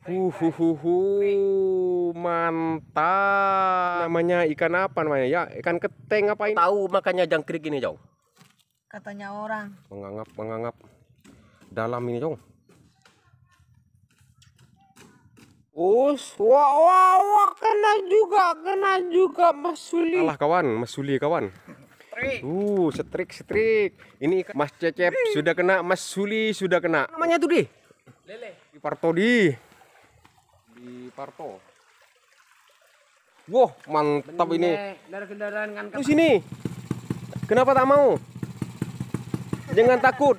Huhuhuhu mantap. Namanya ikan apa namanya ya? Ikan keteng apa ini? Tahu makanya jangkrik ini, Jong. Katanya orang. menganggap menganggap Dalam ini, Jong. Us, wah, wah, wah, kena juga, kena juga, Mas Suli. Alah kawan, Mas Suli kawan. Uh, setrik, setrik. Ini ikan. Mas Cecep sudah kena, Mas Suli sudah kena. Namanya tuh di Lele. Di Partodi di Parto. Wah, mantap ini. Dari ini. Kenapa tak mau? Jangan takut.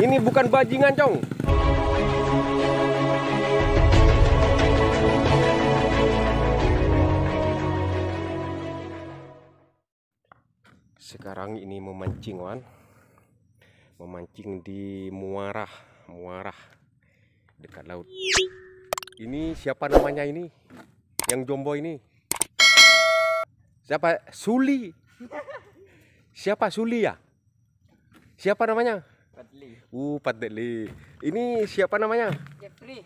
Ini bukan bajingan, Cong. Sekarang ini memancing, Wan. Memancing di muara, muara dekat laut. Ini siapa namanya ini? Yang jombo ini? Siapa? Suli. Siapa Suli ya? Siapa namanya? Padli. Uh, Padli. Ini siapa namanya? Jeffrey.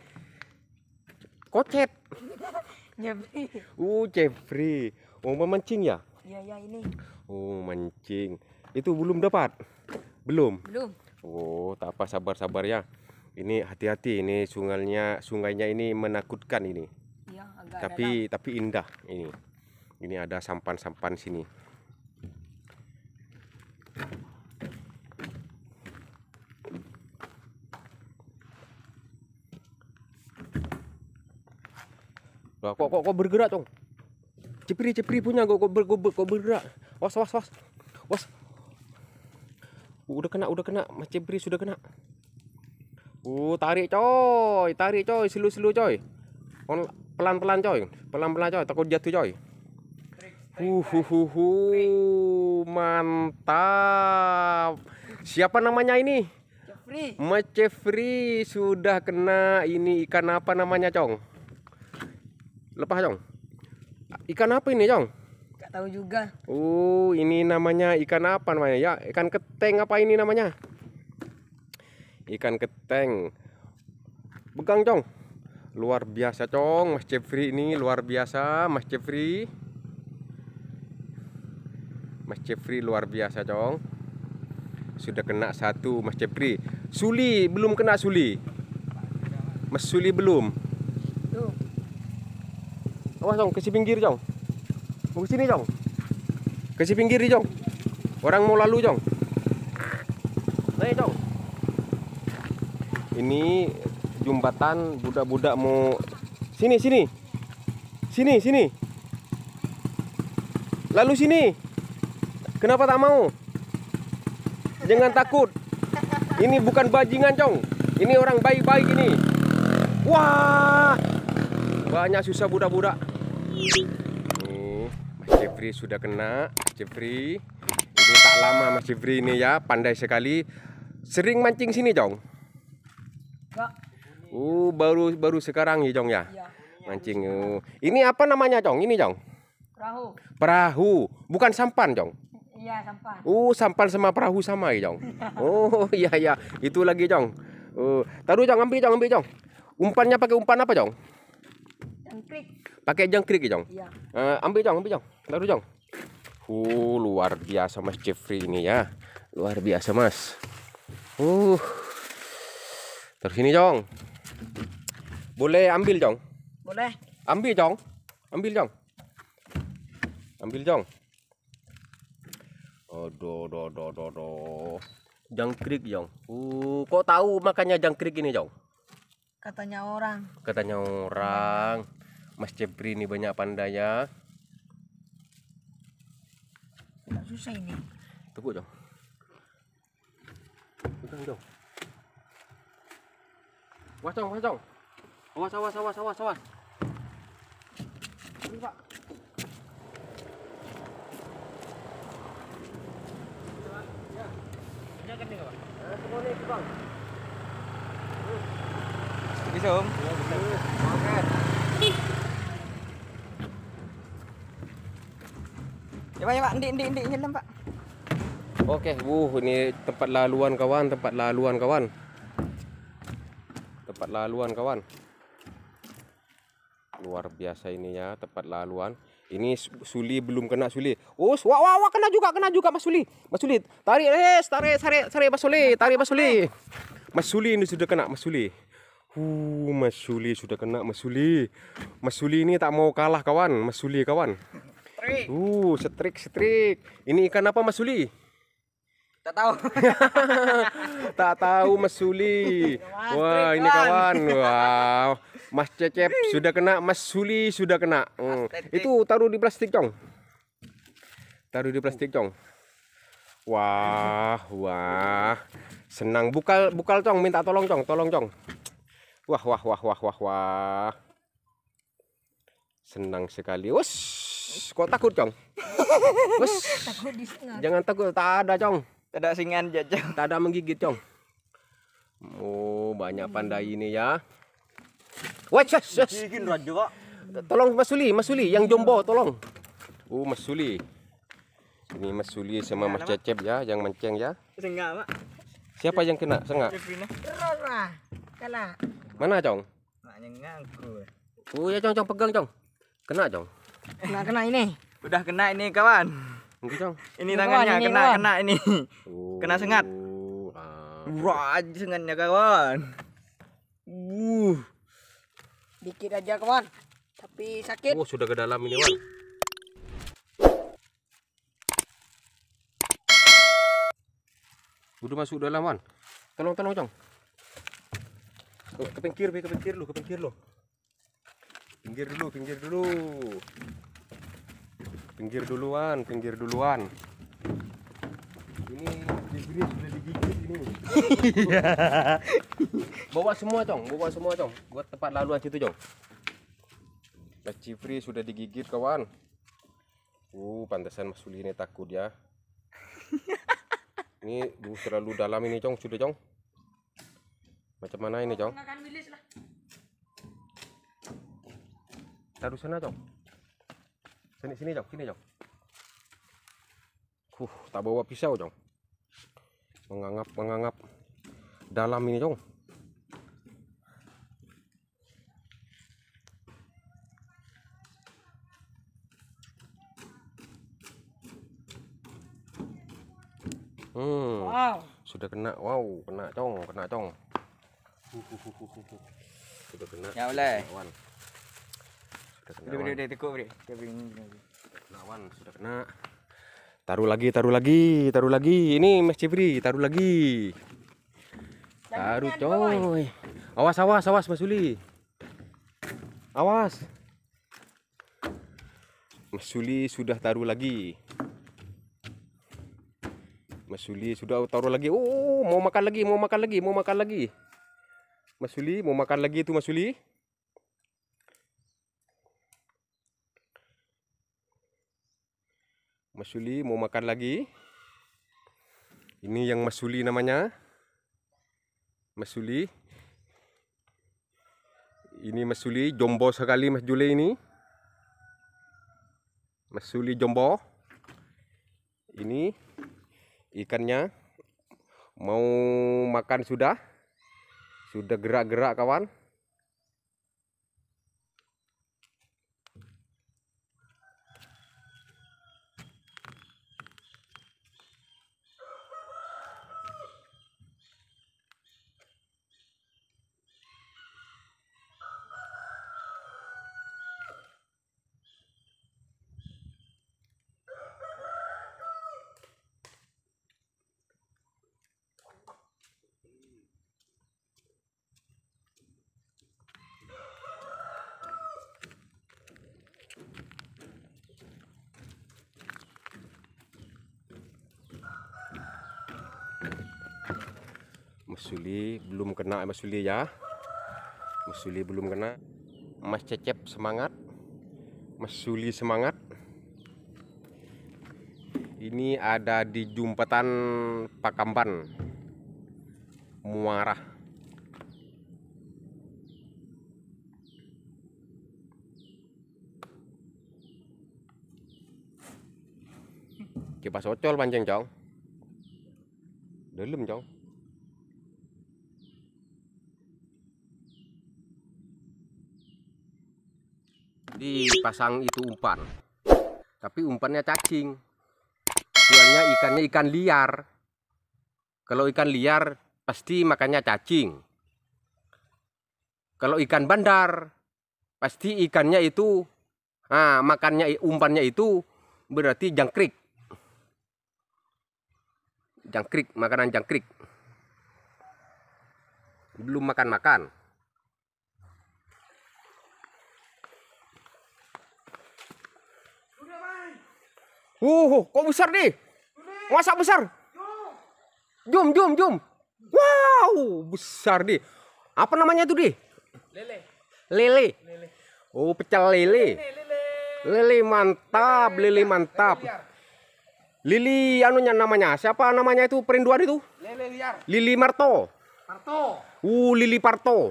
Kocet. Jeffrey. Uh, Jeffrey. Oh, memancing ya? Iya, ya ini. Oh, mancing. Itu belum dapat? Belum. Belum. Oh, tak apa sabar-sabar ya ini hati-hati ini sungainya sungainya ini menakutkan ini ya, agak tapi dalam. tapi indah ini ini ada sampan-sampan sini kok kok kok bergerak, dong? Cepri cepri punya kok kok ber, kok, ber, kok bergerak. Was was was. Was. Udah kena, udah kena. Mas Cepri sudah kena. Uh, tarik coy, tarik coy, silu-silu coy. Pelan-pelan coy, pelan-pelan coy, takut jatuh coy. Uhuhuhu, mantap. Siapa namanya ini? Mecefri sudah kena ini ikan apa namanya, Cong? Lepas, Cong. Ikan apa ini, Cong? Gak tahu juga. Uh, ini namanya ikan apa namanya? Ya, ikan keteng apa ini namanya? ikan keteng begang cong luar biasa cong Mas Jeffrey ini luar biasa Mas Jeffrey Mas Jeffrey luar biasa cong sudah kena satu Mas Jeffrey Suli belum kena Suli Mas Suli belum awas cong ke si pinggir cong mau ke sini cong ke si pinggir cong orang mau lalu cong Hey, Cong ini jembatan budak-budak mau sini sini sini sini lalu sini kenapa tak mau jangan takut ini bukan bajingan cong ini orang baik-baik ini wah banyak susah budak-budak nih Mas Jeffrey sudah kena Jeffrey ini tak lama Mas Jeffrey ini ya pandai sekali sering mancing sini cong Uh baru baru sekarang ya, Cong ya? Mancing. uh Ini apa namanya, Cong? Ini, Cong? Perahu. Perahu, bukan sampan, Cong. Iya, sampan. uh sampan sama perahu sama ya, Cong. oh, iya iya, itu lagi, Cong. uh taruh Cong, ambil Cong, ambil Cong. Umpannya pakai umpan apa, Cong? Jangkrik. Pakai jangkrik ya, Cong? Iya. Uh, ambil Cong, ambil Cong. Taruh Cong. Uh, luar biasa Mas Jeffrey ini ya. Luar biasa, Mas. Uh sini, Jong. Boleh ambil Jong? Boleh. Ambil Jong. Ambil Jong. Ambil Jong. Aduh, do do do do. Jangkrik Jong. Uh, kok tahu makanya jangkrik ini Jong? Katanya orang. Katanya orang. Mas cebri ini banyak ya Susah ini. Tunggu Jong. Tunggu Jong. Kacau, kacau. Awas, awas, awas, awas, awas. Ini, Pak. Ini Pak. Ya, Oke. Ya, Pak, ya, Pak. Ndik, ndik, ndik, nyelam, Pak. Oke, wuh, ini tempat laluan kawan, tempat laluan kawan tepat laluan kawan luar biasa ininya tepat laluan ini Suli belum kena Suli oh wah wah, wah kena juga kena juga Mas Suli Mas Suli tarik eh tarik tarik tarik Mas Suli tarik Mas Suli Mas Suli ini sudah kena Mas Suli Uh, Mas Suli sudah kena Mas Suli. Mas Suli ini tak mau kalah kawan, Mas Suli kawan. Uh, setrik setrik. Ini ikan apa Mas Suli? Tak tahu. tak tahu Mas Suli. Wah, ini kawan. Wow. Mas Cecep sudah kena, Mas Suli sudah kena. Hmm. Itu taruh di plastik, Cong. Taruh di plastik, Cong. Wah, wah. Senang bukal bukal, Cong, minta tolong, Cong. Tolong, Cong. Wah, wah, wah, wah, wah, wah. Senang sekali. Wes, kok takut, Cong? Wes. Takut Jangan takut, tak ada, Cong. Tidak singan jajang. Tidak menggigit, Cong. Oh, banyak pandai ini ya. Wes, wes, raja. Tolong Mas Suli, Mas Suli yang jombo tolong. Oh, Mas Suli. Ini Mas Suli sama Mas Cecep ya yang menceng ya. Sengak, Pak. Siapa yang kena sengak? Rora. Kena. Mana, Cong? Maknya nganggur. Oh, ya Cong, Cong pegang, Cong. Kena, Cong. Kena kena ini. Udah kena ini, kawan. Ini tangannya ini kena kena ini. Oh. Kena sengat. Ah. Wah, sengatnya kawan. Uh. Dikit aja kawan. Tapi sakit. Oh, sudah ke dalam ini, Wan. Udah masuk dalam, Wan. Tolong, tolong, Cong. Oh, ke pinggir, ke pinggir lu, ke pinggir lu. Pinggir dulu, pinggir dulu pinggir duluan pinggir duluan ini degree sudah digigit ini iya. bawa semua cong bawa semua cong buat tempat laluan situ cong Mas cipri sudah digigit kawan. Uh, pantesan Mas Suli ini takut ya. ini bu terlalu dalam ini cong, sudah cong. Macam mana ini cong? Taruh sana cong. Sini sini jong sini jong Huh, tak bawa pisau jong. Mengangap mengangap dalam ini jong. Hmm. Wow. Sudah kena. Wow, kena cong, kena cong. Sudah kena. Ya boleh. Kawan sudah kena udah, udah, udah, tekuk bre lawan sudah kena taruh lagi taruh lagi taruh lagi ini Mas Jibri taruh lagi taruh kan, coy awas awas awas Mas Suli awas Mas Suli sudah taruh lagi Mas Suli sudah taruh lagi oh mau makan lagi mau makan lagi mau makan lagi Mas Suli mau makan lagi itu Mas Suli Masuli mau makan lagi. Ini yang Masuli namanya. Masuli. Ini Masuli jomblo jombo sekali Mas Jule ini. Masuli jombo. Ini ikannya mau makan sudah. Sudah gerak-gerak kawan. Masuli belum kena Masuli ya Masuli belum kena Mas Cecep semangat Mas Suli semangat ini ada di Jumpetan Pakamban Muara kipas ocol panjang cong dalam cong dipasang itu umpan tapi umpannya cacing soalnya ikannya ikan liar kalau ikan liar pasti makannya cacing kalau ikan bandar pasti ikannya itu nah, makannya umpannya itu berarti jangkrik jangkrik makanan jangkrik belum makan-makan Uh, kok besar nih? Masa besar? Jum, jum, jum. Wow, besar nih. Apa namanya itu Di? Lele. Lele. Lele. Oh, pecel lele. Lele, lele. lele mantap, lele, lele mantap. Lili anunya namanya siapa namanya itu perinduan itu? Lili liar. Lili Marto. Marto. Uh, Lili Parto.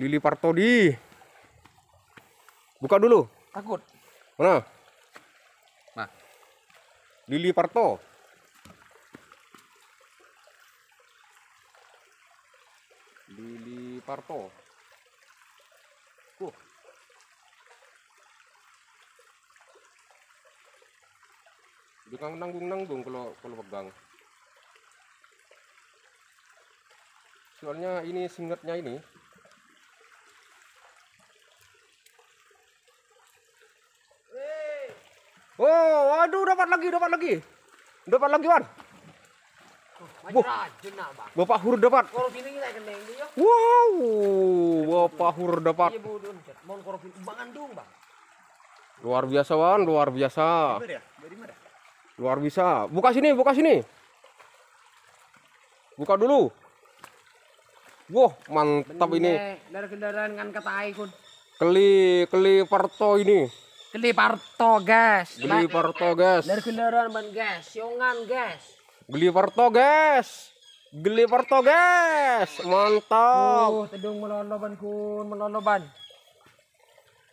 Lili Parto di. Buka dulu. Takut. Mana? Lili Parto. Lili Parto. Uh. Jangan nanggung-nanggung kalau kalau pegang. Soalnya ini singetnya ini Aduh, dapat lagi, dapat lagi. Dapat lagi, Wan. Oh, Bapak Hur dapat. Wow, Bapak Hur dapat. Iya, luar biasa, Wan, luar biasa. Luar biasa. Buka sini, buka sini. Buka dulu. Wah, wow, mantap ini. Dari kendaraan kan kata Aikun. Keli, keli perto ini. Geli parto, guys. Geli parto, guys. Dari kendaraan ban, guys. Siongan, gas Geli parto, guys. Geli parto, guys. Mantap. Uh, tedung melono ban kun, melono ban.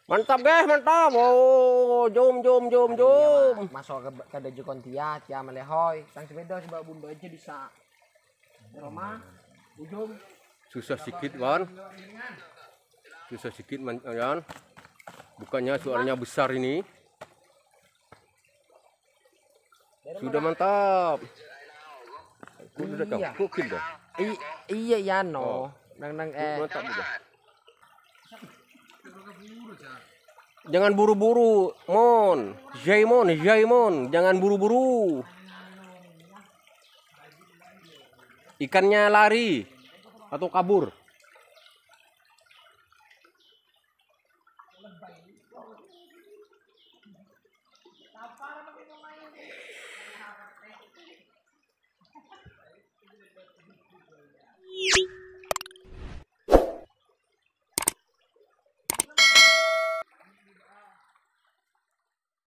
Mantap, guys, mantap. Oh, jom jom jom iya, jom. masuk ke kada ju kontiat ya melehoy. Sang sepeda sebab bumbu aja bisa. Roma, ujung. Susah sedikit, Wan. Susah sedikit, man bukannya suaranya besar ini sudah mantap iya. sudah kau, dong iya ya no oh. nang nang eh jangan buru-buru mon jaimon jaimon jangan buru-buru ikannya lari atau kabur